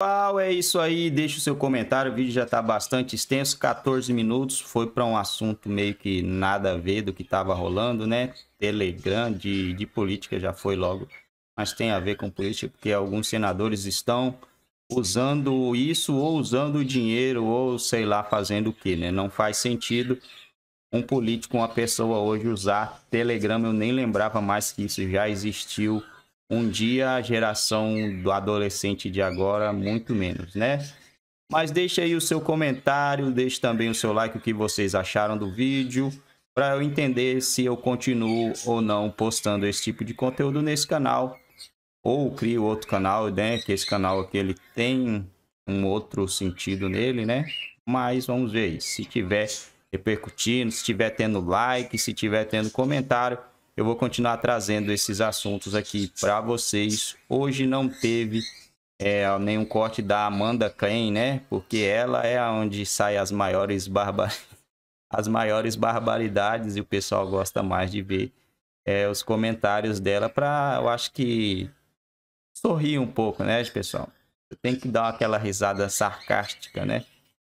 Pessoal, é isso aí. Deixa o seu comentário. O vídeo já está bastante extenso, 14 minutos. Foi para um assunto meio que nada a ver do que estava rolando, né? Telegram de, de política já foi logo, mas tem a ver com política porque alguns senadores estão usando isso ou usando o dinheiro ou sei lá fazendo o que, né? Não faz sentido um político, uma pessoa hoje usar Telegram. Eu nem lembrava mais que isso já existiu um dia a geração do adolescente de agora, muito menos, né? Mas deixe aí o seu comentário, deixe também o seu like, o que vocês acharam do vídeo, para eu entender se eu continuo ou não postando esse tipo de conteúdo nesse canal, ou crio outro canal, né? Que esse canal aqui ele tem um outro sentido nele, né? Mas vamos ver aí, se tiver repercutindo, se tiver tendo like, se tiver tendo comentário, eu vou continuar trazendo esses assuntos aqui para vocês. Hoje não teve é, nenhum corte da Amanda Klein, né? Porque ela é onde sai as maiores barbar... as maiores barbaridades e o pessoal gosta mais de ver é, os comentários dela para, eu acho que sorrir um pouco, né, pessoal? Tem que dar aquela risada sarcástica, né?